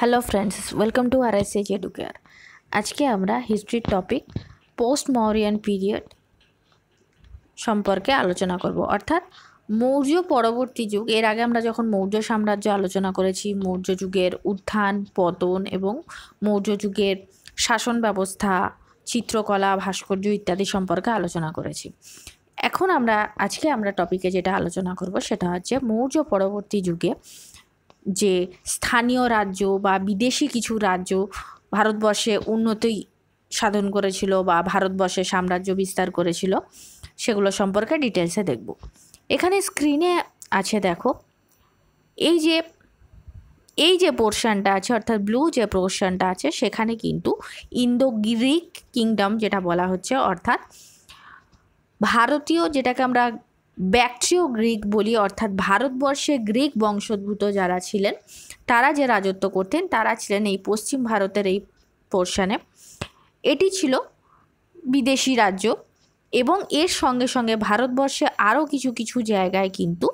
hello friends welcome to R S H Educare আজকে আমরা হিস্ট্রির টপিক পোস্ট মৌরিয়ান পিরিয়ড সম্পর্কে আলোচনা করব অর্থাৎ মৌর্য পরবর্তী যুগ এর আগে আমরা যখন মৌর্য সাম্রাজ্য আলোচনা করেছি মৌর্য যুগের উত্থান পতন এবং মৌর্য যুগের শাসন ব্যবস্থা চিত্রকলা ভাস্কর্য ইত্যাদি সম্পর্কে আলোচনা করেছি এখন আমরা আজকে আমরা টপিকে যেটা আলোচনা করব সেটা হচ্ছে মৌর্য পরবর্তী যুগে যে স্থানীয় রাজ্য বা বিদেশি কিছু রাজ্য ভারতবর্ষে উন্নতি সাধন করেছিল বা ভারতবর্ষে সাম্রাজ্য বিস্তার করেছিল সেগুলো সম্পর্কে ডিটেলসে দেখব এখানে স্ক্রিনে আছে দেখো এই যে এই যে পোর্শনটা আছে অর্থাৎ ব্লু যে পোর্শনটা আছে সেখানে কিন্তু ইন্দো গ্রিক কিংডম যেটা বলা হচ্ছে অর্থাৎ ভারতীয় যেটাকে আমরা ব্যাকট্রিয় গ্রিক বলি অর্থাৎ ভারতবর্ষে গ্রিক বংশোদ্ভূত যারা ছিলেন তারা যে রাজত্ব করতেন তারা ছিলেন এই পশ্চিম ভারতের এই পোর্শানে এটি ছিল বিদেশি রাজ্য এবং এর সঙ্গে সঙ্গে ভারতবর্ষে আরও কিছু কিছু জায়গায় কিন্তু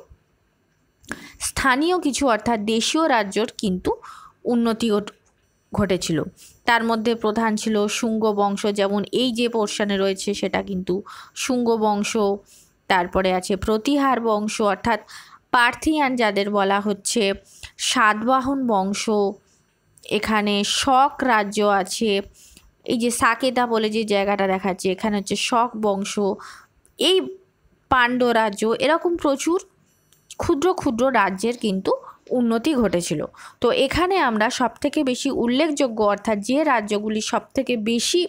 স্থানীয় কিছু অর্থাৎ দেশীয় রাজ্যর কিন্তু উন্নতি ঘটেছিল তার মধ্যে প্রধান ছিল শুঙ্গ বংশ যেমন এই যে পোর্শানে রয়েছে সেটা কিন্তু শুঙ্গ বংশ তারপরে আছে প্রতিহার বংশ অর্থাৎ পার্থিয়ান যাদের বলা হচ্ছে সাতবাহন বংশ এখানে শক রাজ্য আছে এই যে সাকেতা বলে যে জায়গাটা দেখাচ্ছে এখানে হচ্ছে শক বংশ এই পাণ্ড রাজ্য এরকম প্রচুর ক্ষুদ্র ক্ষুদ্র রাজ্যের কিন্তু উন্নতি ঘটেছিল তো এখানে আমরা সবথেকে বেশি উল্লেখযোগ্য অর্থাৎ যে রাজ্যগুলি সবথেকে বেশি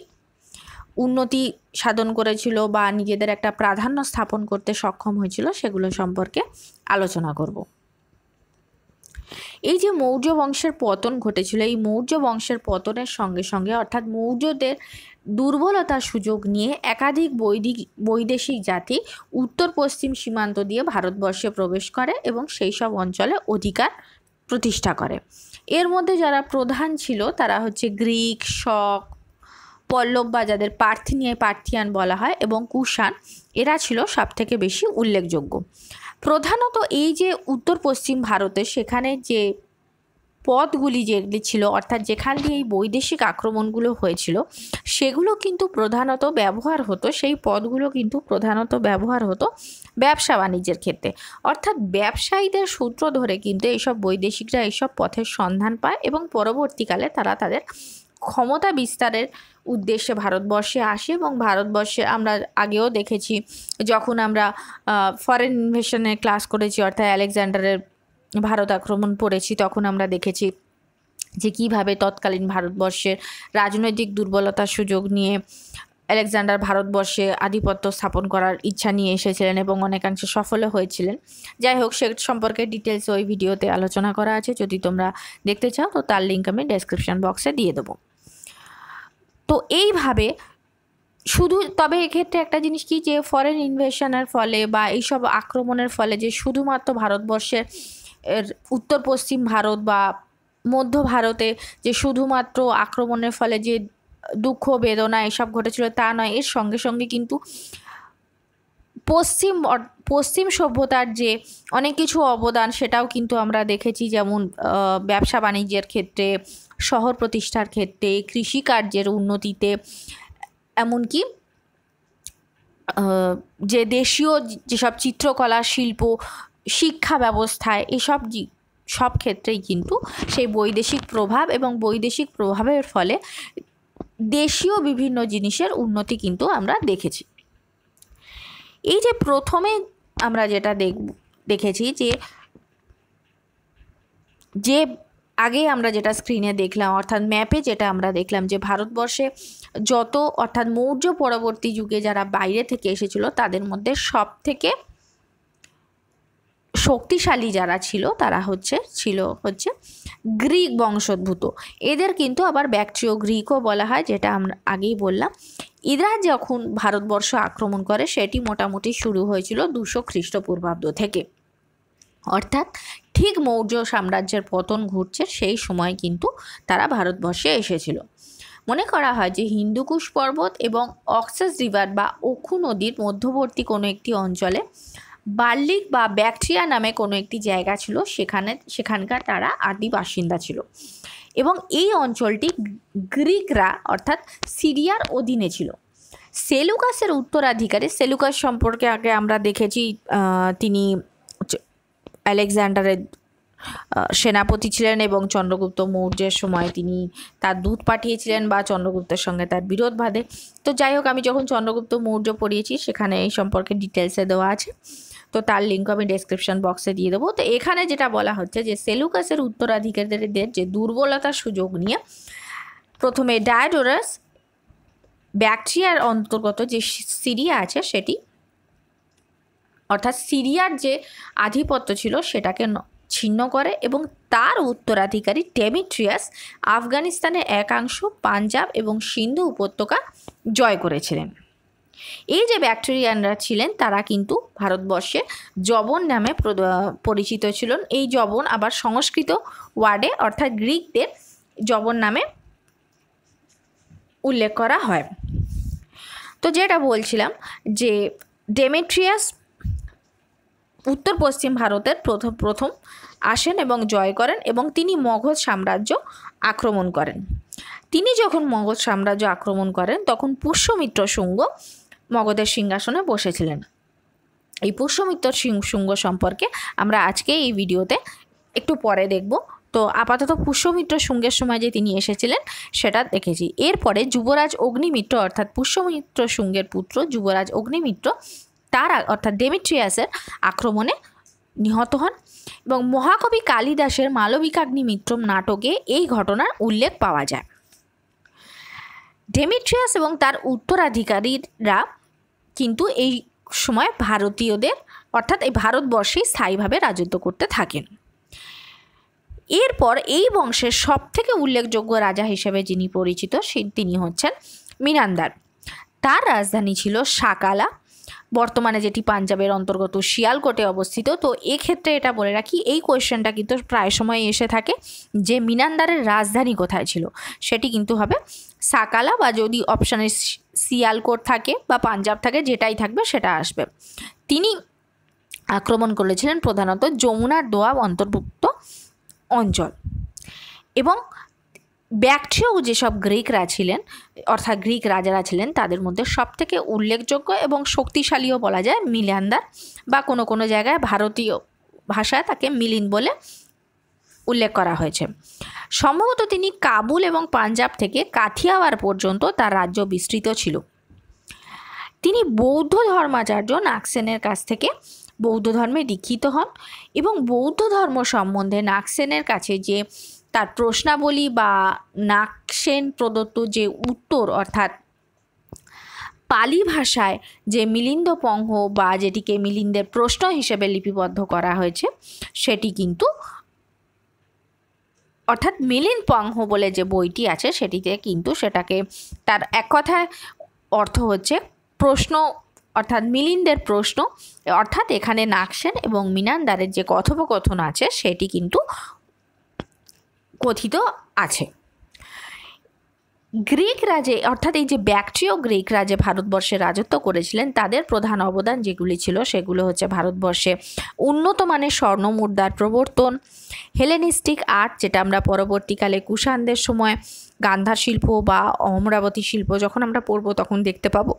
উন্নতি সাধন করেছিল বা নিজেদের একটা প্রাধান্য স্থাপন করতে সক্ষম হয়েছিল সেগুলো সম্পর্কে আলোচনা করব এই যে মৌর্য বংশের পতন ঘটেছিল এই মৌর্য বংশের পতনের সঙ্গে সঙ্গে অর্থাৎ মৌর্যদের দুর্বলতার সুযোগ নিয়ে একাধিক বৈদিক বৈদেশিক জাতি উত্তর পশ্চিম সীমান্ত দিয়ে ভারতবর্ষে প্রবেশ করে এবং সেই সব অঞ্চলে অধিকার প্রতিষ্ঠা করে এর মধ্যে যারা প্রধান ছিল তারা হচ্ছে গ্রিক শক পল্লব বা যাদের নিয়ে পার্থিয়ান বলা হয় এবং কুষাণ এরা ছিল সবথেকে বেশি উল্লেখযোগ্য প্রধানত এই যে উত্তর পশ্চিম ভারতে সেখানে যে পদগুলি যেগুলি ছিল অর্থাৎ যেখান দিয়ে এই বৈদেশিক আক্রমণগুলো হয়েছিল সেগুলো কিন্তু প্রধানত ব্যবহার হতো সেই পদগুলো কিন্তু প্রধানত ব্যবহার হতো ব্যবসা বাণিজ্যের ক্ষেত্রে অর্থাৎ ব্যবসায়ীদের সূত্র ধরে কিন্তু এইসব বৈদেশিকরা এইসব পথের সন্ধান পায় এবং পরবর্তীকালে তারা তাদের ক্ষমতা বিস্তারের উদ্দেশ্যে ভারতবর্ষে আসে এবং ভারতবর্ষে আমরা আগেও দেখেছি যখন আমরা ফরেন ইনভেশনের ক্লাস করেছি অর্থাৎ আলেকজান্ডারের ভারত আক্রমণ পড়েছি তখন আমরা দেখেছি যে কীভাবে তৎকালীন ভারতবর্ষের রাজনৈতিক দুর্বলতার সুযোগ নিয়ে আলেকজান্ডার ভারতবর্ষে আধিপত্য স্থাপন করার ইচ্ছা নিয়ে এসেছিলেন এবং অনেকাংশে সফলও হয়েছিলেন যাই হোক সে সম্পর্কে ডিটেলস ওই ভিডিওতে আলোচনা করা আছে যদি তোমরা দেখতে চাও তো তার লিঙ্ক আমি ডেসক্রিপশান বক্সে দিয়ে দেবো তো এইভাবে শুধু তবে এক্ষেত্রে একটা জিনিস কি যে ফরেন ইনভেশনের ফলে বা এইসব আক্রমণের ফলে যে শুধুমাত্র ভারতবর্ষের উত্তর পশ্চিম ভারত বা মধ্য ভারতে যে শুধুমাত্র আক্রমণের ফলে যে দুঃখ বেদনা এসব ঘটেছিল তা নয় এর সঙ্গে সঙ্গে কিন্তু পশ্চিম পশ্চিম সভ্যতার যে অনেক কিছু অবদান সেটাও কিন্তু আমরা দেখেছি যেমন ব্যবসা বাণিজ্যের ক্ষেত্রে শহর প্রতিষ্ঠার ক্ষেত্রে কৃষিকার্যের উন্নতিতে এমনকি যে দেশীয় যেসব চিত্রকলা শিল্প শিক্ষা ব্যবস্থায় এসব সব ক্ষেত্রেই কিন্তু সেই বৈদেশিক প্রভাব এবং বৈদেশিক প্রভাবের ফলে দেশীয় বিভিন্ন জিনিসের উন্নতি কিন্তু আমরা দেখেছি এই যে প্রথমে আমরা যেটা দেখ দেখেছি যে যে আগে আমরা যেটা স্ক্রিনে দেখলাম অর্থাৎ ম্যাপে যেটা আমরা দেখলাম যে ভারতবর্ষে যত অর্থাৎ মৌর্য পরবর্তী যুগে যারা বাইরে থেকে এসেছিল তাদের মধ্যে সব থেকে শক্তিশালী যারা ছিল তারা হচ্ছে ছিল হচ্ছে গ্রিক বংশোদ্ভূত এদের কিন্তু আবার ব্যাকট্রিয় গ্রিকও বলা হয় যেটা আমরা আগেই বললাম ইরা যখন ভারতবর্ষ আক্রমণ করে সেটি মোটামুটি শুরু হয়েছিল দুশো খ্রিস্টপূর্বাব্দ থেকে অর্থাৎ ঠিক মৌর্য সাম্রাজ্যের পতন ঘটছে সেই সময় কিন্তু তারা ভারতবর্ষে এসেছিল মনে করা হয় যে হিন্দুকুশ পর্বত এবং অক্সাস রিভার বা অখু নদীর মধ্যবর্তী কোনো একটি অঞ্চলে বার্লিক বা ব্যাকটেরিয়া নামে কোনো একটি জায়গা ছিল সেখানে সেখানকার তারা আদি বাসিন্দা ছিল এবং এই অঞ্চলটি গ্রিকরা অর্থাৎ সিরিয়ার অধীনে ছিল সেলুকাসের উত্তরাধিকারী সেলুকাস সম্পর্কে আগে আমরা দেখেছি তিনি আলেকজান্ডারের সেনাপতি ছিলেন এবং চন্দ্রগুপ্ত মৌর্যের সময় তিনি তার দূত পাঠিয়েছিলেন বা চন্দ্রগুপ্তের সঙ্গে তার বিরোধ বাঁধে তো যাই হোক আমি যখন চন্দ্রগুপ্ত মৌর্য পড়িয়েছি সেখানে এই সম্পর্কে ডিটেলসে দেওয়া আছে তো তার লিঙ্ক আমি ডেসক্রিপশন বক্সে দিয়ে দেবো তো এখানে যেটা বলা হচ্ছে যে সেলুকাসের উত্তরাধিকারীদের যে দুর্বলতার সুযোগ নিয়ে প্রথমে ডায়োডোরাস ব্যাকটেরিয়ার অন্তর্গত যে সিরিয়া আছে সেটি অর্থাৎ সিরিয়ার যে আধিপত্য ছিল সেটাকে ছিন্ন করে এবং তার উত্তরাধিকারী ডেমিট্রিয়াস আফগানিস্তানের একাংশ পাঞ্জাব এবং সিন্ধু উপত্যকা জয় করেছিলেন এই যে ব্যাকটেরিয়ানরা ছিলেন তারা কিন্তু ভারতবর্ষে জবন নামে পরিচিত ছিলেন এই জবন আবার সংস্কৃত ওয়ার্ডে অর্থাৎ গ্রিকদের জবন নামে উল্লেখ করা হয় তো যেটা বলছিলাম যে ডেমেট্রিয়াস উত্তর পশ্চিম ভারতের প্রথম প্রথম আসেন এবং জয় করেন এবং তিনি মগধ সাম্রাজ্য আক্রমণ করেন তিনি যখন মগধ সাম্রাজ্য আক্রমণ করেন তখন পুষ্যমিত্র শুঙ্গ মগধের সিংহাসনে বসেছিলেন এই পুষ্যমিত্র শুঙ্গ সম্পর্কে আমরা আজকে এই ভিডিওতে একটু পরে দেখব তো আপাতত পুষ্যমিত্র শুঙ্গের সময় যে তিনি এসেছিলেন সেটা দেখেছি এরপরে যুবরাজ অগ্নিমিত্র অর্থাৎ পুষ্যমিত্র শুঙ্গের পুত্র যুবরাজ অগ্নিমিত্র তার অর্থাৎ ডেমিট্রিয়াসের আক্রমণে নিহত হন এবং মহাকবি কালিদাসের মালবিকাগ্নি মিত্র নাটকে এই ঘটনার উল্লেখ পাওয়া যায় ডেমিট্রিয়াস এবং তার উত্তরাধিকারীরা কিন্তু এই সময় ভারতীয়দের অর্থাৎ এই ভারতবর্ষেই স্থায়ীভাবে রাজত্ব করতে থাকেন এরপর এই বংশের সবথেকে উল্লেখযোগ্য রাজা হিসেবে যিনি পরিচিত তিনি হচ্ছেন মিনান্দার তার রাজধানী ছিল সাকালা বর্তমানে যেটি পাঞ্জাবের অন্তর্গত শিয়ালকোটে অবস্থিত তো এক্ষেত্রে এটা বলে রাখি এই কোয়েশ্চেনটা কিন্তু প্রায় সময় এসে থাকে যে মিনান্দারের রাজধানী কোথায় ছিল সেটি কিন্তু হবে সাকালা বা যদি অপশানে শিয়ালকোট থাকে বা পাঞ্জাব থাকে যেটাই থাকবে সেটা আসবে তিনি আক্রমণ করেছিলেন প্রধানত যমুনার দোয়া অন্তর্ভুক্ত অঞ্চল এবং ব্যাকচেও যেসব গ্রিকরা ছিলেন অর্থাৎ গ্রিক রাজারা ছিলেন তাদের মধ্যে সবথেকে উল্লেখযোগ্য এবং শক্তিশালীও বলা যায় মিলিয়ান্দার বা কোনো কোনো জায়গায় ভারতীয় ভাষায় তাকে মিলিন বলে উল্লেখ করা হয়েছে সম্ভবত তিনি কাবুল এবং পাঞ্জাব থেকে কাথিয়াওয়ার পর্যন্ত তার রাজ্য বিস্তৃত ছিল তিনি বৌদ্ধ ধর্মাচার্য নাকসেনের কাছ থেকে বৌদ্ধ ধর্মে দীক্ষিত হন এবং বৌদ্ধ ধর্ম সম্বন্ধে নাকসেনের কাছে যে তার প্রশ্নাবলী বা নাকসেন প্রদত্ত যে উত্তর অর্থাৎ পালি ভাষায় যে মিলিন্দ পঙ্গ বা যেটিকে মিলিন্দের প্রশ্ন হিসেবে লিপিবদ্ধ করা হয়েছে সেটি কিন্তু অর্থাৎ মিলিন পঙ্হ বলে যে বইটি আছে সেটিতে কিন্তু সেটাকে তার এক কথায় অর্থ হচ্ছে প্রশ্ন অর্থাৎ মিলিন্দের প্রশ্ন অর্থাৎ এখানে নাকসেন এবং মিনান্দারের যে কথোপকথন আছে সেটি কিন্তু কথিত আছে গ্রিক রাজে অর্থাৎ এই যে ব্যাকট্রীয় গ্রিক রাজে ভারতবর্ষে রাজত্ব করেছিলেন তাদের প্রধান অবদান যেগুলি ছিল সেগুলো হচ্ছে ভারতবর্ষে উন্নত মানের স্বর্ণ মুদ্রার প্রবর্তন হেলেনিস্টিক আর্ট যেটা আমরা পরবর্তীকালে কুষাণদের সময় গান্ধার শিল্প বা অমরাবতী শিল্প যখন আমরা পড়ব তখন দেখতে পাবো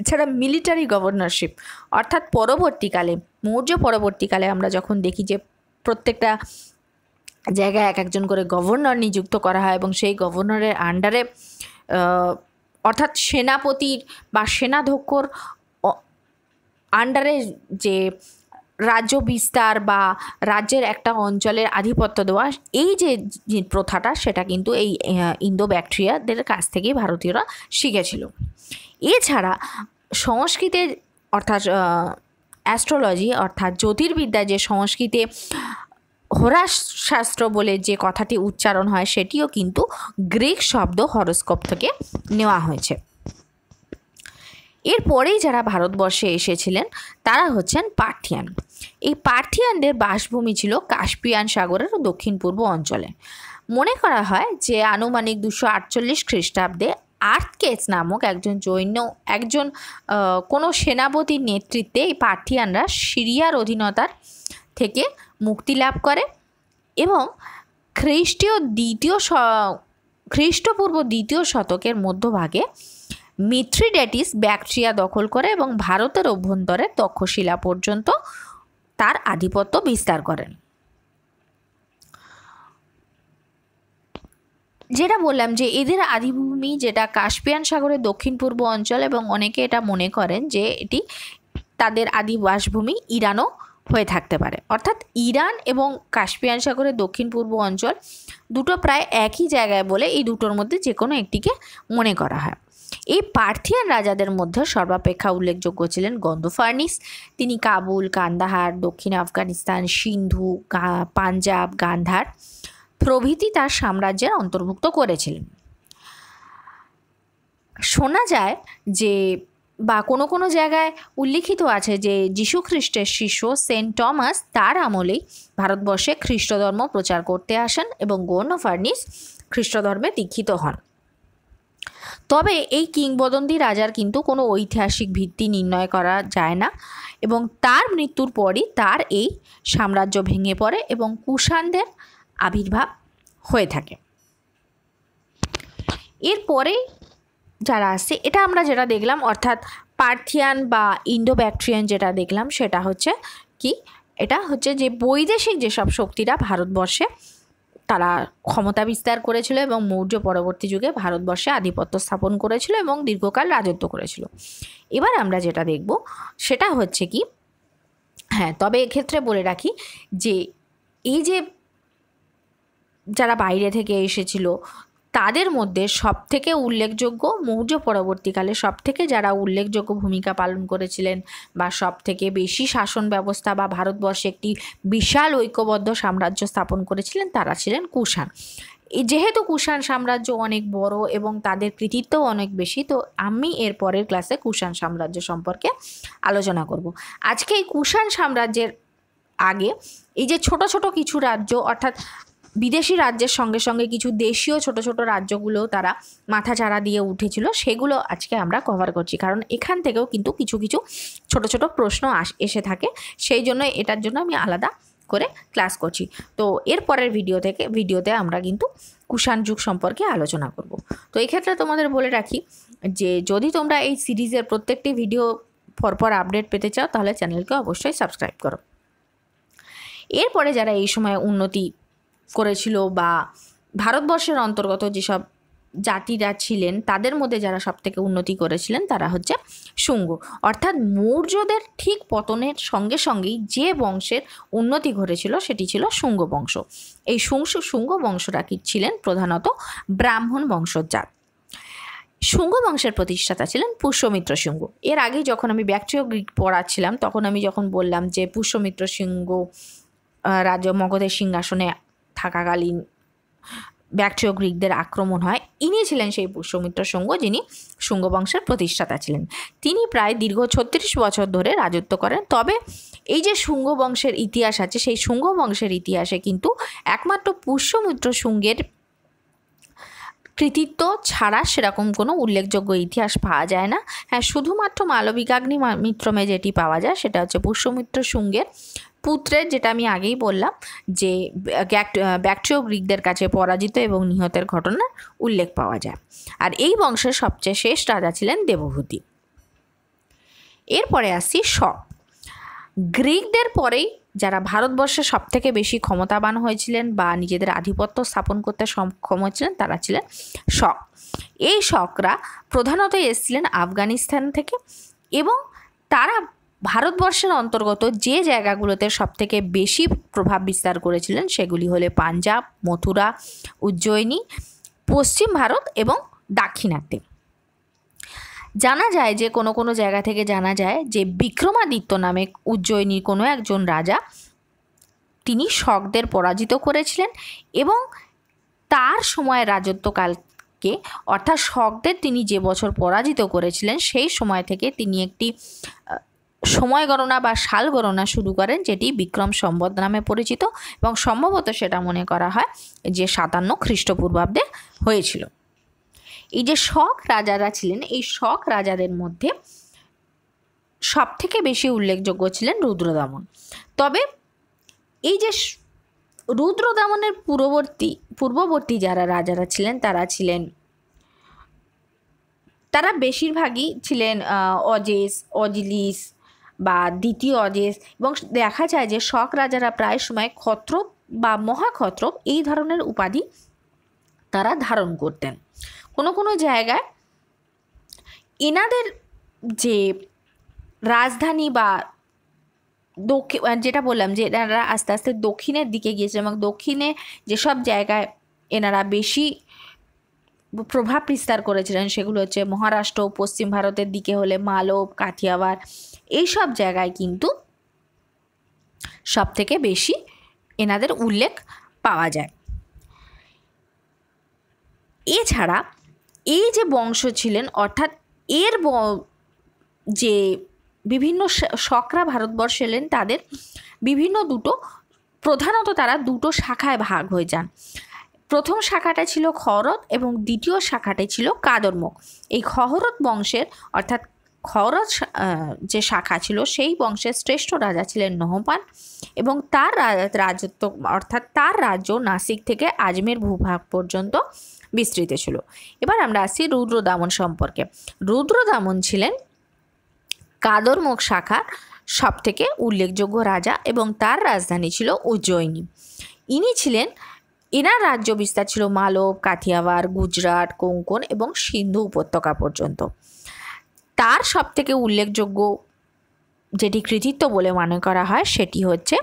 এছাড়া মিলিটারি গভর্নরশিপ অর্থাৎ পরবর্তীকালে মৌর্য পরবর্তীকালে আমরা যখন দেখি যে প্রত্যেকটা জায়গায় এক একজন করে গভর্নর নিযুক্ত করা হয় এবং সেই গভর্নরের আন্ডারে অর্থাৎ সেনাপতির বা সেনাধ্যক্ষর আন্ডারে যে রাজ্য বিস্তার বা রাজ্যের একটা অঞ্চলের আধিপত্য দেওয়া এই যে প্রথাটা সেটা কিন্তু এই ইন্দো ব্যাকটেরিয়াদের কাছ থেকেই ভারতীয়রা শিখেছিল এছাড়া সংস্কৃতের অর্থাৎ অ্যাস্ট্রোলজি অর্থাৎ জ্যোতির্বিদ্যা যে সংস্কৃতে হরাস শাস্ত্র বলে যে কথাটি উচ্চারণ হয় সেটিও কিন্তু গ্রিক শব্দ হরোস্কোপ থেকে নেওয়া হয়েছে এরপরেই যারা ভারতবর্ষে এসেছিলেন তারা হচ্ছেন পার্থিয়ান এই পার্থিয়ানদের বাসভূমি ছিল কাস্পিয়ান সাগরের দক্ষিণ পূর্ব অঞ্চলে মনে করা হয় যে আনুমানিক দুশো আটচল্লিশ খ্রিস্টাব্দে আর্থকেস নামক একজন জৈন্য একজন কোনো সেনাপতির নেতৃত্বে এই পার্থিয়ানরা সিরিয়ার অধীনতার থেকে মুক্তি লাভ করে এবং খ্রিস্টীয় দ্বিতীয় খ্রিস্টপূর্ব দ্বিতীয় শতকের মধ্যভাগে মিথ্রিডেটিস ব্যাকট্রিয়া দখল করে এবং ভারতের অভ্যন্তরে তক্ষশিলা পর্যন্ত তার আধিপত্য বিস্তার করেন যেটা বললাম যে এদের আদিভূমি যেটা কাস্পিয়ান সাগরের দক্ষিণ পূর্ব অঞ্চল এবং অনেকে এটা মনে করেন যে এটি তাদের আদি বাসভূমি ইরানও হয়ে থাকতে পারে অর্থাৎ ইরান এবং কাশ্মীয়ান সাগরের দক্ষিণ পূর্ব অঞ্চল দুটো প্রায় একই জায়গায় বলে এই দুটোর মধ্যে যে কোনো একটিকে মনে করা হয় এই পার্থিয়ান রাজাদের মধ্যে সর্বাপেক্ষা উল্লেখযোগ্য ছিলেন গন্ধফার্নিস তিনি কাবুল কান্দাহার দক্ষিণ আফগানিস্তান সিন্ধু পাঞ্জাব গান্ধার প্রভৃতি তার সাম্রাজ্যের অন্তর্ভুক্ত করেছিলেন শোনা যায় যে বা কোনো কোনো জায়গায় উল্লিখিত আছে যে যীশুখ্রিস্টের শিষ্য সেন্ট টমাস তার আমলেই ভারতবর্ষে খ্রিস্টধর্ম প্রচার করতে আসেন এবং গৌর্ণ ফার্নিস খ্রিস্টধর্মে দীক্ষিত হন তবে এই কিংবদন্তি রাজার কিন্তু কোনো ঐতিহাসিক ভিত্তি নির্ণয় করা যায় না এবং তার মৃত্যুর পরই তার এই সাম্রাজ্য ভেঙে পড়ে এবং কুষাণদের আবির্ভাব হয়ে থাকে এরপরে যারা আসছে এটা আমরা যেটা দেখলাম অর্থাৎ পার্থিয়ান বা ইন্ডো ব্যাকট্রিয়ান যেটা দেখলাম সেটা হচ্ছে কি এটা হচ্ছে যে বৈদেশিক যেসব শক্তিরা ভারতবর্ষে তারা ক্ষমতা বিস্তার করেছিল এবং মৌর্য পরবর্তী যুগে ভারতবর্ষে আধিপত্য স্থাপন করেছিল এবং দীর্ঘকাল রাজত্ব করেছিল এবার আমরা যেটা দেখব সেটা হচ্ছে কি হ্যাঁ তবে এক্ষেত্রে বলে রাখি যে এই যে যারা বাইরে থেকে এসেছিল তাদের মধ্যে সবথেকে উল্লেখযোগ্য মৌর্য পরবর্তীকালে সবথেকে যারা উল্লেখযোগ্য ভূমিকা পালন করেছিলেন বা সবথেকে বেশি শাসন ব্যবস্থা বা ভারতবর্ষে একটি বিশাল ঐক্যবদ্ধ সাম্রাজ্য স্থাপন করেছিলেন তারা ছিলেন কুষাণ যেহেতু কুষাণ সাম্রাজ্য অনেক বড় এবং তাদের কৃতিত্ব অনেক বেশি তো আমি এর পরের ক্লাসে কুষাণ সাম্রাজ্য সম্পর্কে আলোচনা করব আজকে এই কুষাণ সাম্রাজ্যের আগে এই যে ছোট ছোট কিছু রাজ্য অর্থাৎ বিদেশি রাজ্যের সঙ্গে সঙ্গে কিছু দেশীয় ছোট ছোট রাজ্যগুলো তারা মাথা চাড়া দিয়ে উঠেছিল সেগুলো আজকে আমরা কভার করছি কারণ এখান থেকেও কিন্তু কিছু কিছু ছোট ছোট প্রশ্ন এসে থাকে সেই জন্য এটার জন্য আমি আলাদা করে ক্লাস করছি তো এরপরের ভিডিও থেকে ভিডিওতে আমরা কিন্তু কুষাণ যুগ সম্পর্কে আলোচনা করব তো এক্ষেত্রে তোমাদের বলে রাখি যে যদি তোমরা এই সিরিজের প্রত্যেকটি ভিডিও পরপর আপডেট পেতে চাও তাহলে চ্যানেলকে অবশ্যই সাবস্ক্রাইব করো এরপরে যারা এই সময় উন্নতি করেছিল বা ভারতবর্ষের অন্তর্গত যেসব জাতিরা ছিলেন তাদের মধ্যে যারা সবথেকে উন্নতি করেছিলেন তারা হচ্ছে শুঙ্গ অর্থাৎ মৌর্যদের ঠিক পতনের সঙ্গে সঙ্গেই যে বংশের উন্নতি ঘটেছিল সেটি ছিল শুঙ্গ বংশ এই শুংস শুঙ্গ বংশরা কি ছিলেন প্রধানত ব্রাহ্মণ বংশজাত শুঙ্গ বংশের প্রতিষ্ঠাতা ছিলেন পুষ্যমিত্র সিংহ এর আগে যখন আমি ব্যাকটেরিয় গ্রিক পড়াচ্ছিলাম তখন আমি যখন বললাম যে পুষ্যমিত্র সিংহ রাজ্য মগধের সিংহাসনে থাকাকালীন ব্যাকট্রীয় গ্রিকদের আক্রমণ হয় ইনি ছিলেন সেই পুষ্যমিত্র শুঙ্গ যিনি শুঙ্গ বংশের প্রতিষ্ঠাতা ছিলেন তিনি প্রায় দীর্ঘ ছত্রিশ বছর ধরে রাজত্ব করেন তবে এই যে শুঙ্গ বংশের ইতিহাস আছে সেই শুঙ্গ বংশের ইতিহাসে কিন্তু একমাত্র পুষ্যমিত্র শুঙ্গের কৃতিত্ব ছাড়া সেরকম কোনো উল্লেখযোগ্য ইতিহাস পাওয়া যায় না হ্যাঁ শুধুমাত্র মালবিকাগ্নি মিত্রমে যেটি পাওয়া যায় সেটা হচ্ছে পুষ্যমিত্র শুঙ্গের পুত্রের যেটা আমি আগেই বললাম যে ব্যাকট্রিয় গ্রিকদের কাছে পরাজিত এবং নিহতের ঘটনার উল্লেখ পাওয়া যায় আর এই বংশের সবচেয়ে শেষ রাজা ছিলেন দেবভূতি এরপরে আসি স গ্রিকদের পরেই যারা ভারতবর্ষে সবথেকে বেশি ক্ষমতাবান হয়েছিলেন বা নিজেদের আধিপত্য স্থাপন করতে সক্ষম হয়েছিলেন তারা ছিলেন শক এই শকরা প্রধানত এসেছিলেন আফগানিস্তান থেকে এবং তারা ভারতবর্ষের অন্তর্গত যে জায়গাগুলোতে সবথেকে বেশি প্রভাব বিস্তার করেছিলেন সেগুলি হলে পাঞ্জাব মথুরা উজ্জয়িনী পশ্চিম ভারত এবং দাক্ষিণাত্যে জানা যায় যে কোনো কোনো জায়গা থেকে জানা যায় যে বিক্রমাদিত্য নামে উজ্জয়িনীর কোনো একজন রাজা তিনি শকদের পরাজিত করেছিলেন এবং তার সময় রাজত্বকালকে অর্থাৎ শকদের তিনি যে বছর পরাজিত করেছিলেন সেই সময় থেকে তিনি একটি সময় গণনা বা সাল গণনা শুরু করেন যেটি বিক্রম সম্বদ নামে পরিচিত এবং সম্ভবত সেটা মনে করা হয় যে সাতান্ন খ্রিস্টপূর্বাব্দে হয়েছিল এই যে শখ রাজারা ছিলেন এই শখ রাজাদের মধ্যে সব থেকে বেশি উল্লেখযোগ্য ছিলেন রুদ্রদমন তবে এই যে রুদ্রদমনের পূর্ববর্তী পূর্ববর্তী যারা রাজারা ছিলেন তারা ছিলেন তারা বেশিরভাগই ছিলেন অজেস অজিলিস বা দ্বিতীয় অজেস এবং দেখা যায় যে শক রাজারা প্রায় সময় ক্ষত্র বা মহাক্ষত্র এই ধরনের উপাধি তারা ধারণ করতেন কোনো কোনো জায়গায় এনাদের যে রাজধানী বা দক্ষিণ যেটা বললাম যে এনারা আস্তে আস্তে দক্ষিণের দিকে গিয়েছে এবং দক্ষিণে যেসব জায়গায় এনারা বেশি প্রভাব বিস্তার করেছিলেন সেগুলো হচ্ছে মহারাষ্ট্র পশ্চিম ভারতের দিকে হলে মালব কাথিয়াওয়াড় এইসব জায়গায় কিন্তু সবথেকে বেশি এনাদের উল্লেখ পাওয়া যায় এছাড়া এই যে বংশ ছিলেন অর্থাৎ এর যে বিভিন্ন শকরা ভারতবর্ষে এলেন তাদের বিভিন্ন দুটো প্রধানত তারা দুটো শাখায় ভাগ হয়ে যান প্রথম শাখাটা ছিল খরত এবং দ্বিতীয় শাখাটা ছিল কাদরমুখ এই খহরত বংশের অর্থাৎ খরচ যে শাখা ছিল সেই বংশের শ্রেষ্ঠ রাজা ছিলেন নহমান এবং তার রাজত্ব অর্থাৎ তার রাজ্য নাসিক থেকে আজমের ভূভাগ পর্যন্ত বিস্তৃত ছিল এবার আমরা আসি রুদ্র দামন সম্পর্কে রুদ্র দামন ছিলেন কাদরমুখ শাখার সবথেকে উল্লেখযোগ্য রাজা এবং তার রাজধানী ছিল উজ্জয়িনী ইনি ছিলেন এনার রাজ্য বিস্তার ছিল মালব কাথিয়াওয়াড় গুজরাট কোঙ্কন এবং সিন্ধু উপত্যকা পর্যন্ত তার সবথেকে উল্লেখযোগ্য যেটি কৃতিত্ব বলে মনে করা হয় সেটি হচ্ছে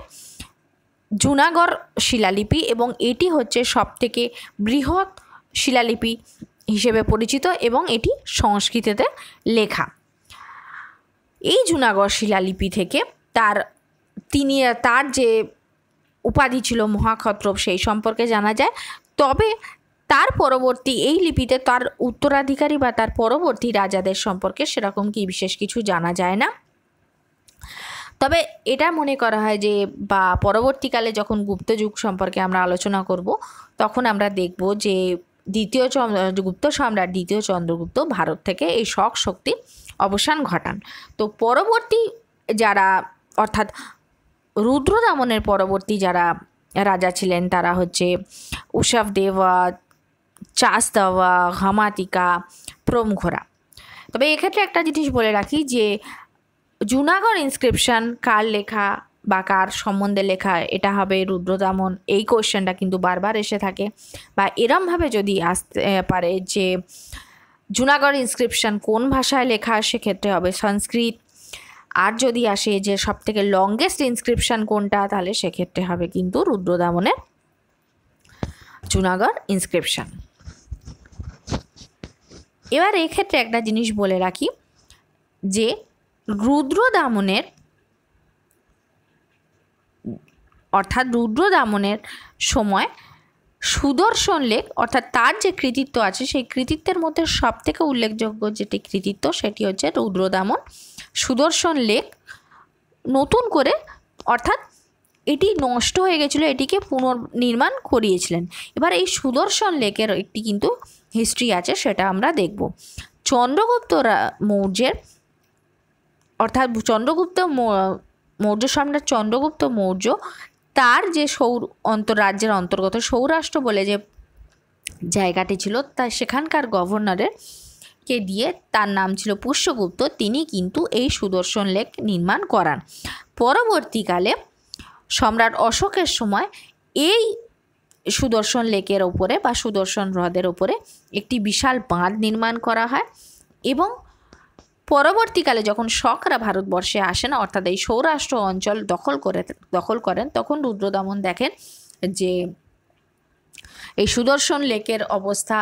জুনাগড় শিলালিপি এবং এটি হচ্ছে সবথেকে বৃহৎ শিলালিপি হিসেবে পরিচিত এবং এটি সংস্কৃতিতে লেখা এই জুনাগড় শিলালিপি থেকে তার তিনি তার যে উপাধি ছিল মহাক্ষত্র সেই সম্পর্কে জানা যায় তবে তার পরবর্তী এই লিপিতে তার উত্তরাধিকারী বা তার পরবর্তী রাজাদের সম্পর্কে সেরকম কি বিশেষ কিছু জানা যায় না তবে এটা মনে করা হয় যে বা পরবর্তীকালে যখন গুপ্তযুগ সম্পর্কে আমরা আলোচনা করব তখন আমরা দেখব যে দ্বিতীয় গুপ্ত সম্রাট দ্বিতীয় চন্দ্রগুপ্ত ভারত থেকে এই শখ শক্তি অবসান ঘটান তো পরবর্তী যারা অর্থাৎ রুদ্র দামনের পরবর্তী যারা রাজা ছিলেন তারা হচ্ছে উষাভ দেব চাষ দেওয়া প্রম প্রমুখরা তবে এক্ষেত্রে একটা জিনিস বলে রাখি যে জুনাগড় ইনস্ক্রিপশান কার লেখা বা কার সম্বন্ধে লেখা এটা হবে রুদ্রদামন এই কোয়েশ্চেনটা কিন্তু বারবার এসে থাকে বা এরমভাবে যদি আসতে পারে যে জুনাগড় ইনস্ক্রিপশান কোন ভাষায় লেখা সেক্ষেত্রে হবে সংস্কৃত আর যদি আসে যে সব থেকে লংগেস্ট ইনস্ক্রিপশান কোনটা তাহলে সেক্ষেত্রে হবে কিন্তু রুদ্রদামনের জুনাগড় ইনস্ক্রিপশান এবার এক্ষেত্রে একটা জিনিস বলে রাখি যে রুদ্র দামনের অর্থাৎ রুদ্র দামনের সময় সুদর্শন লেক অর্থাৎ তার যে কৃতিত্ব আছে সেই কৃতিত্বের মধ্যে সব থেকে উল্লেখযোগ্য যেটি কৃতিত্ব সেটি হচ্ছে রুদ্রদামন সুদর্শন লেক নতুন করে অর্থাৎ এটি নষ্ট হয়ে গেছিলো এটিকে পুনর্নির্মাণ করিয়েছিলেন এবার এই সুদর্শন লেকের একটি কিন্তু হিস্ট্রি আছে সেটা আমরা দেখব চন্দ্রগুপ্ত মৌর্যের অর্থাৎ চন্দ্রগুপ্ত মৌর্য সম্রাট চন্দ্রগুপ্ত মৌর্য তার যে সৌর অন্তরাজ্যের অন্তর্গত সৌরাষ্ট্র বলে যে জায়গাটি ছিল তা সেখানকার গভর্নরের কে দিয়ে তার নাম ছিল পুষ্যগুপ্ত তিনি কিন্তু এই সুদর্শন লেক নির্মাণ করান পরবর্তীকালে সম্রাট অশোকের সময় এই সুদর্শন লেকের ওপরে বা সুদর্শন হ্রদের ওপরে একটি বিশাল বাঁধ নির্মাণ করা হয় এবং পরবর্তীকালে যখন শকরা ভারতবর্ষে আসেন অর্থাৎ এই সৌরাষ্ট্র অঞ্চল দখল করে দখল করেন তখন রুদ্রদমন দেখেন যে এই সুদর্শন লেকের অবস্থা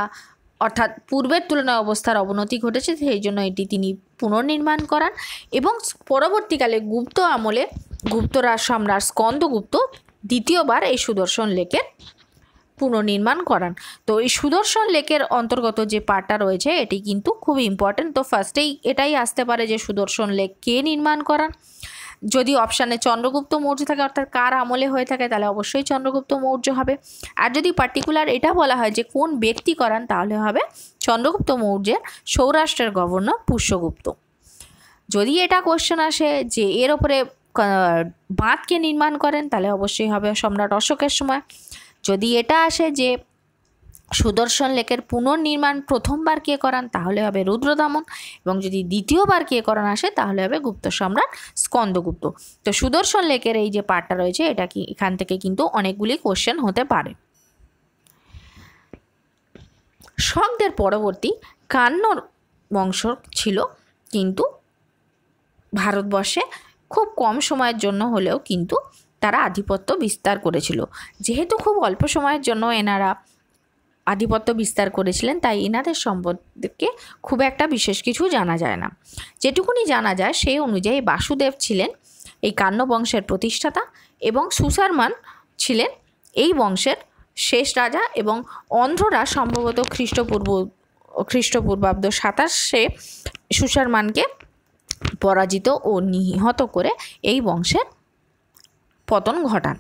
অর্থাৎ পূর্বের তুলনায় অবস্থার অবনতি ঘটেছে সেই জন্য এটি তিনি পুনর্নির্মাণ করান এবং পরবর্তীকালে গুপ্ত আমলে গুপ্তরা সম্রাট স্কন্দগুপ্ত দ্বিতীয়বার এই সুদর্শন লেকের পুনর্নির্মাণ করান তো এই সুদর্শন লেকের অন্তর্গত যে পার্টটা রয়েছে এটি কিন্তু খুব ইম্পর্টেন্ট তো ফার্স্টেই এটাই আসতে পারে যে সুদর্শন লেক কে নির্মাণ করান যদি অপশানে চন্দ্রগুপ্ত মৌর্য থাকে অর্থাৎ কার আমলে হয়ে থাকে তাহলে অবশ্যই চন্দ্রগুপ্ত মৌর্য হবে আর যদি পার্টিকুলার এটা বলা হয় যে কোন ব্যক্তি করান তাহলে হবে চন্দ্রগুপ্ত মৌর্যের সৌরাষ্ট্রের গভর্নর পুষ্যগুপ্ত যদি এটা কোশ্চেন আসে যে এর ওপরে বাঁধকে নির্মাণ করেন তাহলে অবশ্যই হবে সম্রাট অশোকের সময় যদি এটা আসে যে সুদর্শন লেকের পুনর্নির্মাণ প্রথমবার কে করান তাহলে হবে রুদ্রদামন এবং যদি দ্বিতীয়বার কে করান আসে তাহলে হবে গুপ্ত সম্রাট স্কন্দগুপ্ত তো সুদর্শন লেকের এই যে পার্টটা রয়েছে এটা কি এখান থেকে কিন্তু অনেকগুলি কোশ্চেন হতে পারে শকদের পরবর্তী কান্নর বংশ ছিল কিন্তু ভারতবর্ষে খুব কম সময়ের জন্য হলেও কিন্তু তারা আধিপত্য বিস্তার করেছিল যেহেতু খুব অল্প সময়ের জন্য এনারা আধিপত্য বিস্তার করেছিলেন তাই এনাদের সম্পর্কে খুব একটা বিশেষ কিছু জানা যায় না যেটুকুনি জানা যায় সেই অনুযায়ী বাসুদেব ছিলেন এই কান্ন বংশের প্রতিষ্ঠাতা এবং সুসারমান ছিলেন এই বংশের শেষ রাজা এবং অন্ধ্ররা সম্ভবত খ্রিস্টপূর্ব খ্রিস্টপূর্বাব্দ সাতাশে সুসারমানকে পরাজিত ও নিহত করে এই বংশের পতন ঘটান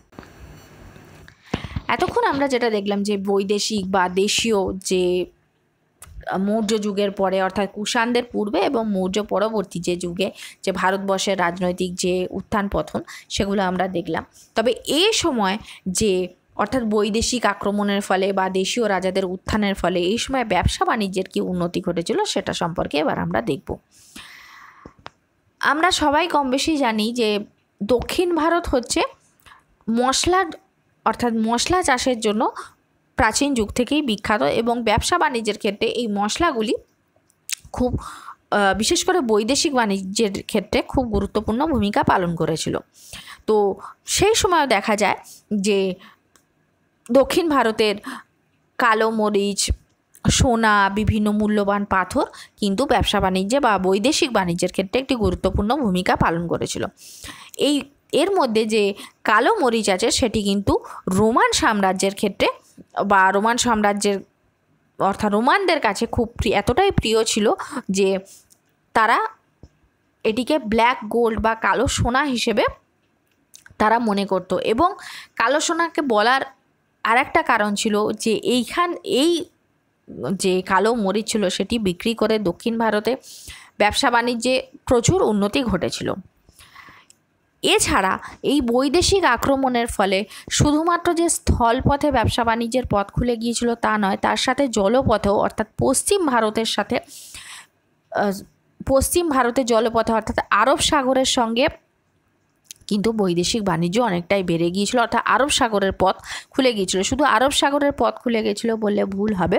এতক্ষণ আমরা যেটা দেখলাম যে বৈদেশিক বা দেশীয় যে মৌর্য যুগের পরে অর্থাৎ কুষাণদের পূর্বে এবং মৌর্য পরবর্তী যে যুগে যে ভারতবর্ষের রাজনৈতিক যে উত্থান পথন সেগুলো আমরা দেখলাম তবে এ সময় যে অর্থাৎ বৈদেশিক আক্রমণের ফলে বা দেশীয় রাজাদের উত্থানের ফলে এই সময় ব্যবসা বাণিজ্যের কী উন্নতি ঘটেছিল সেটা সম্পর্কে এবার আমরা দেখব আমরা সবাই কম বেশি জানি যে দক্ষিণ ভারত হচ্ছে মশলা অর্থাৎ মশলা চাষের জন্য প্রাচীন যুগ থেকেই বিখ্যাত এবং ব্যবসা বাণিজ্যের ক্ষেত্রে এই মশলাগুলি খুব বিশেষ করে বৈদেশিক বাণিজ্যের ক্ষেত্রে খুব গুরুত্বপূর্ণ ভূমিকা পালন করেছিল তো সেই সময়ও দেখা যায় যে দক্ষিণ ভারতের কালো মরিচ সোনা বিভিন্ন মূল্যবান পাথর কিন্তু ব্যবসা বাণিজ্যে বা বৈদেশিক বাণিজ্যের ক্ষেত্রে একটি গুরুত্বপূর্ণ ভূমিকা পালন করেছিল এই এর মধ্যে যে কালো মরিচ আছে সেটি কিন্তু রোমান সাম্রাজ্যের ক্ষেত্রে বা রোমান সাম্রাজ্যের অর্থাৎ রোমানদের কাছে খুব এতটাই প্রিয় ছিল যে তারা এটিকে ব্ল্যাক গোল্ড বা কালো সোনা হিসেবে তারা মনে করত এবং কালো সোনাকে বলার আরেকটা কারণ ছিল যে এইখান এই যে কালো মরিচ ছিল সেটি বিক্রি করে দক্ষিণ ভারতে ব্যবসা বাণিজ্যে প্রচুর উন্নতি ঘটেছিল এছাড়া এই বৈদেশিক আক্রমণের ফলে শুধুমাত্র যে স্থলপথে ব্যবসা বাণিজ্যের পথ খুলে গিয়েছিল তা নয় তার সাথে জলপথেও অর্থাৎ পশ্চিম ভারতের সাথে পশ্চিম ভারতের জলপথে অর্থাৎ আরব সাগরের সঙ্গে কিন্তু বৈদেশিক বাণিজ্য অনেকটাই বেড়ে গিয়েছিল অর্থাৎ আরব সাগরের পথ খুলে গিয়েছিল শুধু আরব সাগরের পথ খুলে গিয়েছিল বললে ভুল হবে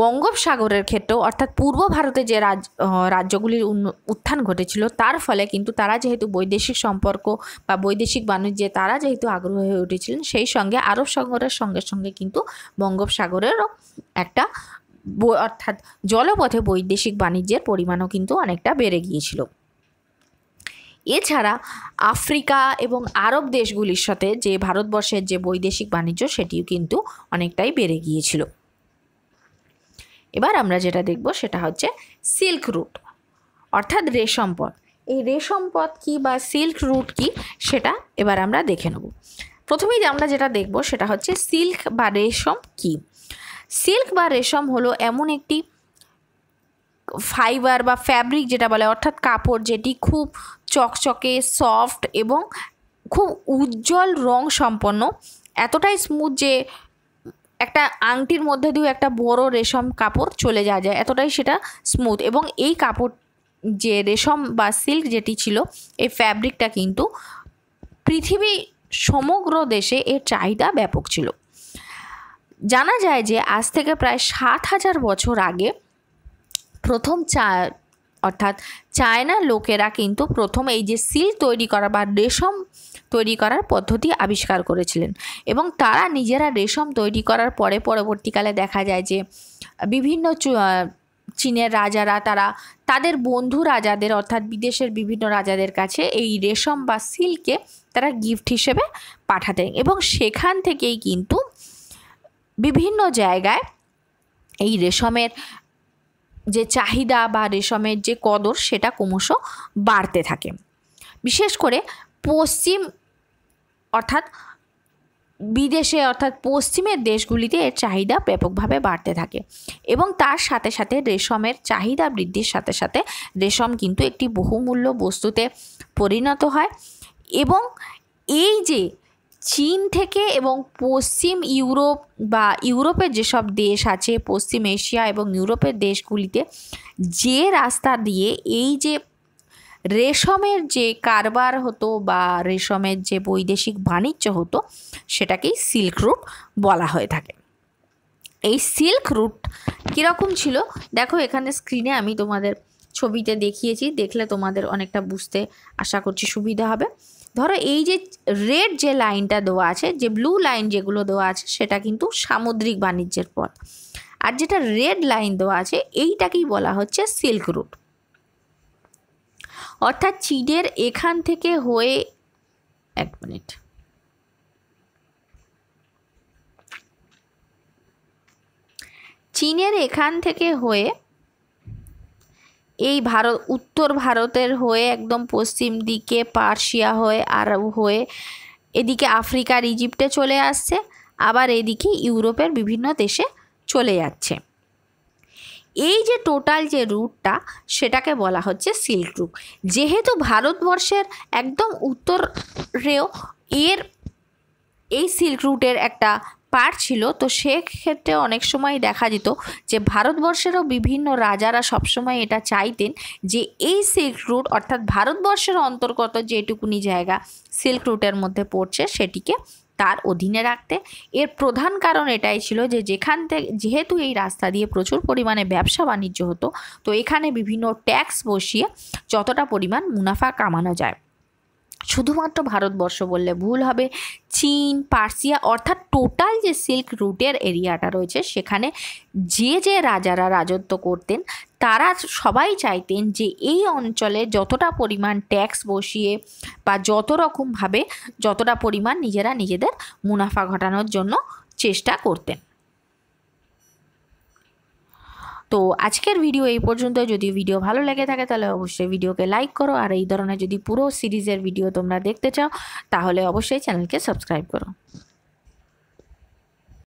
বঙ্গোপসাগরের ক্ষেত্রেও অর্থাৎ পূর্ব ভারতে যে রাজ রাজ্যগুলির উত্থান ঘটেছিল তার ফলে কিন্তু তারা যেহেতু বৈদেশিক সম্পর্ক বা বৈদেশিক বাণিজ্যে তারা যেহেতু আগ্রহী হয়ে উঠেছিলেন সেই সঙ্গে আরব সাগরের সঙ্গে সঙ্গে কিন্তু বঙ্গোপসাগরেরও একটা অর্থাৎ জলপথে বৈদেশিক বাণিজ্যের পরিমাণও কিন্তু অনেকটা বেড়ে গিয়েছিল এছাড়া আফ্রিকা এবং আরব দেশগুলির সাথে যে ভারতবর্ষের যে বৈদেশিক বাণিজ্য সেটিও কিন্তু অনেকটাই বেড়ে গিয়েছিল এবার আমরা যেটা দেখব সেটা হচ্ছে সিল্ক রুট অর্থাৎ রেশম পথ এই রেশম পথ কী বা সিল্ক রুট কি সেটা এবার আমরা দেখে নেব প্রথমেই আমরা যেটা দেখব সেটা হচ্ছে সিল্ক বা রেশম কি সিল্ক বা রেশম হলো এমন একটি ফাইবার বা ফ্যাব্রিক যেটা বলে অর্থাৎ কাপড় যেটি খুব চকচকে সফট এবং খুব উজ্জ্বল রং সম্পন্ন এতটাই স্মুথ যে একটা আংটির মধ্যে দিয়েও একটা বড় রেশম কাপড় চলে যাওয়া যায় এতটাই সেটা স্মুথ এবং এই কাপড় যে রেশম বা সিল্ক যেটি ছিল এই ফ্যাব্রিকটা কিন্তু পৃথিবী সমগ্র দেশে এর চাহিদা ব্যাপক ছিল জানা যায় যে আজ থেকে প্রায় সাত হাজার বছর আগে প্রথম চা অর্থাৎ চায়নার লোকেরা কিন্তু প্রথম এই যে সিল্ক তৈরি করা বা রেশম তৈরি করার পদ্ধতি আবিষ্কার করেছিলেন এবং তারা নিজেরা রেশম তৈরি করার পরে পরবর্তীকালে দেখা যায় যে বিভিন্ন চীনের রাজারা তারা তাদের বন্ধু রাজাদের অর্থাৎ বিদেশের বিভিন্ন রাজাদের কাছে এই রেশম বা সিল্কে তারা গিফট হিসেবে পাঠাতেন এবং সেখান থেকেই কিন্তু বিভিন্ন জায়গায় এই রেশমের যে চাহিদা বা রেশমের যে কদর সেটা ক্রমশ বাড়তে থাকে বিশেষ করে পশ্চিম অর্থাৎ বিদেশে অর্থাৎ পশ্চিমের দেশগুলিতে এর চাহিদা ব্যাপকভাবে বাড়তে থাকে এবং তার সাথে সাথে রেশমের চাহিদা বৃদ্ধির সাথে সাথে রেশম কিন্তু একটি বহুমূল্য বস্তুতে পরিণত হয় এবং এই যে চীন থেকে এবং পশ্চিম ইউরোপ বা ইউরোপের যেসব দেশ আছে পশ্চিম এশিয়া এবং ইউরোপের দেশগুলিতে যে রাস্তা দিয়ে এই যে রেশমের যে কারবার হতো বা রেশমের যে বৈদেশিক বাণিজ্য হতো সেটাকেই সিল্ক রুট বলা হয়ে থাকে এই সিল্ক রুট কীরকম ছিল দেখো এখানে স্ক্রিনে আমি তোমাদের ছবিতে দেখিয়েছি দেখলে তোমাদের অনেকটা বুঝতে আশা করছি সুবিধা হবে ধরো এই যে রেড যে লাইনটা দেওয়া আছে যে ব্লু লাইন যেগুলো দেওয়া আছে সেটা কিন্তু সামুদ্রিক বাণিজ্যের পথ আর যেটা রেড লাইন দেওয়া আছে এইটাকেই বলা হচ্ছে সিল্ক রুট অর্থাৎ চীনের এখান থেকে হয়ে এক মিনিট চীনের এখান থেকে হয়ে এই ভারত উত্তর ভারতের হয়ে একদম পশ্চিম দিকে পার্সিয়া হয়ে আরব হয়ে এদিকে আফ্রিকার ইজিপ্টে চলে আসছে আবার এদিকে ইউরোপের বিভিন্ন দেশে চলে যাচ্ছে এই যে টোটাল যে রুটটা সেটাকে বলা হচ্ছে সিল্ক রুট যেহেতু ভারতবর্ষের একদম উত্তরেও এর এই সিল্ক রুটের একটা পার ছিল তো সেক্ষেত্রে অনেক সময় দেখা যেত যে ভারতবর্ষেরও বিভিন্ন রাজারা সবসময় এটা চাইতেন যে এই সিল্ক রুট অর্থাৎ ভারতবর্ষের অন্তর্গত যেটুকুনি জায়গা সিল্ক রুটের মধ্যে পড়ছে সেটিকে তার অধীনে রাখতে এর প্রধান কারণ এটাই ছিল যে যেখান থেকে যেহেতু এই রাস্তা দিয়ে প্রচুর পরিমাণে ব্যবসা বাণিজ্য হতো তো এখানে বিভিন্ন ট্যাক্স বসিয়ে যতটা পরিমাণ মুনাফা কামানো যায় শুধুমাত্র ভারতবর্ষ বললে ভুল হবে চীন পার্সিয়া অর্থাৎ টোটাল যে সিল্ক রুটের এরিয়াটা রয়েছে সেখানে যে যে রাজারা রাজত্ব করতেন তারা সবাই চাইতেন যে এই অঞ্চলে যতটা পরিমাণ ট্যাক্স বসিয়ে বা যত রকমভাবে যতটা পরিমাণ নিজেরা নিজেদের মুনাফা ঘটানোর জন্য চেষ্টা করতেন তো আজকের ভিডিও এই পর্যন্ত যদি ভিডিও ভালো লেগে থাকে তাহলে অবশ্যই ভিডিওকে লাইক করো আর এই ধরনের যদি পুরো সিরিজের ভিডিও তোমরা দেখতে চাও তাহলে অবশ্যই চ্যানেলকে সাবস্ক্রাইব করো